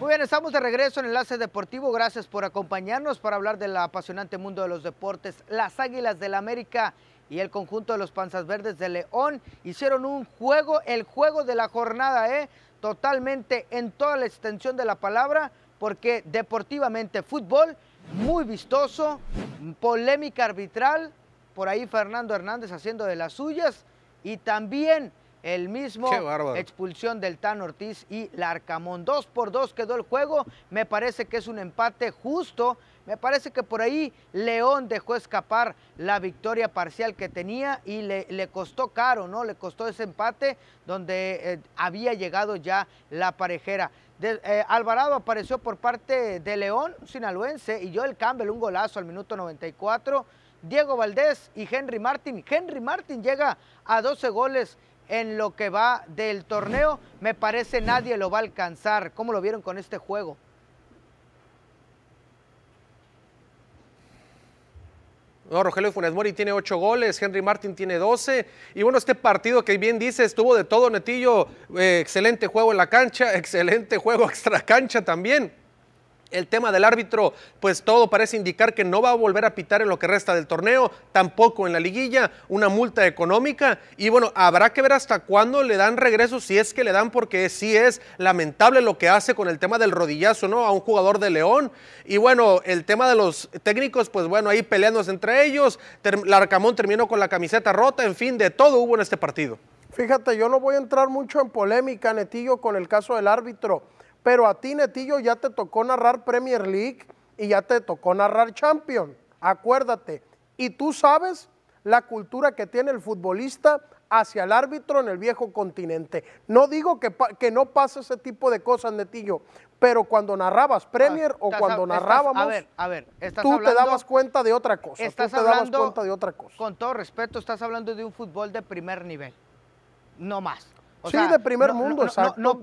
Muy bien, estamos de regreso en Enlace Deportivo. Gracias por acompañarnos para hablar del apasionante mundo de los deportes. Las Águilas del la América y el conjunto de los Panzas Verdes de León hicieron un juego, el juego de la jornada, ¿eh? totalmente en toda la extensión de la palabra, porque deportivamente fútbol muy vistoso, polémica arbitral, por ahí Fernando Hernández haciendo de las suyas y también el mismo expulsión del Tan Ortiz y Larcamón. Dos por dos quedó el juego. Me parece que es un empate justo. Me parece que por ahí León dejó escapar la victoria parcial que tenía y le, le costó caro, ¿no? Le costó ese empate donde eh, había llegado ya la parejera. Eh, Alvarado apareció por parte de León, sinaloense, y el Campbell, un golazo al minuto 94. Diego Valdés y Henry Martin. Henry Martin llega a 12 goles en lo que va del torneo. Me parece nadie lo va a alcanzar. ¿Cómo lo vieron con este juego? No, Rogelio Funes Mori tiene ocho goles, Henry Martin tiene 12. Y bueno, este partido que bien dice, estuvo de todo, Netillo. Eh, excelente juego en la cancha, excelente juego extra cancha también. El tema del árbitro, pues todo parece indicar que no va a volver a pitar en lo que resta del torneo, tampoco en la liguilla, una multa económica y bueno, habrá que ver hasta cuándo le dan regreso, si es que le dan, porque sí es lamentable lo que hace con el tema del rodillazo, ¿no? A un jugador de León. Y bueno, el tema de los técnicos, pues bueno, ahí peleándose entre ellos, Larcamón terminó con la camiseta rota, en fin, de todo hubo en este partido. Fíjate, yo no voy a entrar mucho en polémica, Netillo, con el caso del árbitro pero a ti, Netillo, ya te tocó narrar Premier League y ya te tocó narrar Champions. Acuérdate. Y tú sabes la cultura que tiene el futbolista hacia el árbitro en el viejo continente. No digo que, que no pase ese tipo de cosas, Netillo, pero cuando narrabas Premier ah, o cuando narrábamos, a ver, a ver, tú te dabas cuenta de otra cosa. Estás hablando, dabas cuenta de otra cosa. Con todo respeto, estás hablando de un fútbol de primer nivel, no más sí, de primer mundo, exacto, no,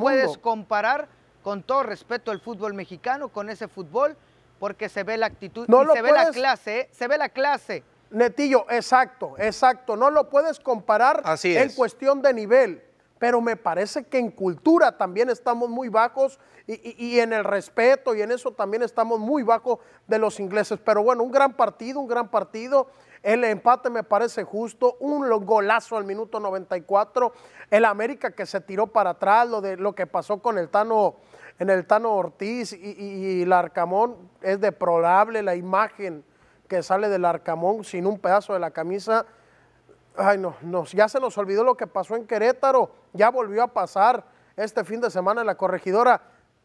puedes comparar, con todo respeto, el fútbol mexicano con ese fútbol, porque se ve la actitud, y se ve la clase, ¿eh? se ve la clase. Netillo, exacto, exacto. No lo puedes comparar en cuestión de nivel, pero me parece que en cultura también estamos muy bajos y, en el respeto y en eso también estamos muy bajos de los ingleses. Pero bueno, un gran partido, un gran partido. El empate me parece justo, un golazo al minuto 94, el América que se tiró para atrás, lo de lo que pasó con el Tano en el Tano Ortiz y, el Arcamón, es deplorable la imagen que sale del Arcamón sin un pedazo de la camisa. Ay, no, ya se nos olvidó lo que pasó en Querétaro, ya volvió a pasar este fin de semana en la corregidora.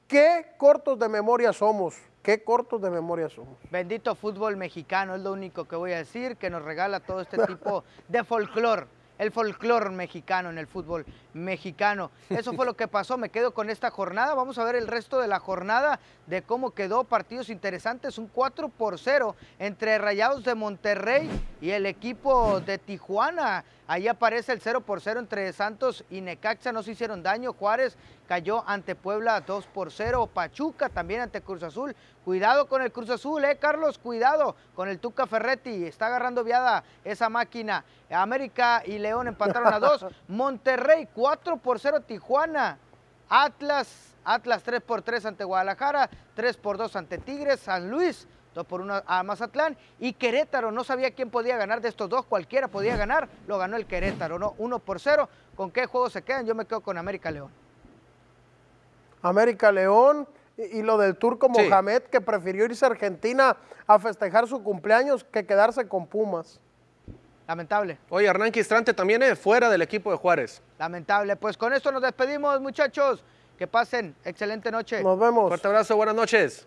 Qué cortos de memoria somos qué cortos de memoria somos. Bendito fútbol mexicano, es lo único que voy a decir, que nos regala todo este tipo de folclor, el folclor mexicano en el fútbol mexicano. Eso fue lo que pasó, me quedo con esta jornada, vamos a ver el resto de la jornada de cómo quedó, partidos interesantes, un 4 por 0 entre Rayados de Monterrey y el equipo de Tijuana. Ahí aparece el 0 por 0 entre Santos y Necaxa, no se hicieron daño, Juárez cayó ante Puebla 2 por 0, Pachuca también ante Cruz Azul Cuidado con el Cruz Azul, eh, Carlos, cuidado con el Tuca Ferretti. Está agarrando viada esa máquina. América y León empataron a dos. Monterrey 4 por 0 Tijuana. Atlas, Atlas 3 por 3 ante Guadalajara, 3 por 2 ante Tigres, San Luis 2 por 1 a Mazatlán y Querétaro, no sabía quién podía ganar de estos dos, cualquiera podía ganar, lo ganó el Querétaro, ¿no? 1 por 0, ¿con qué juego se quedan? Yo me quedo con América León. América León, y, lo del turco Mohamed, que prefirió irse a Argentina a festejar su cumpleaños que quedarse con Pumas. Lamentable. Oye, Hernán Quistrante también es eh, fuera del equipo de Juárez. Lamentable. Pues con esto nos despedimos, muchachos. Que pasen. Excelente noche. Nos vemos. Fuerte abrazo. Buenas noches.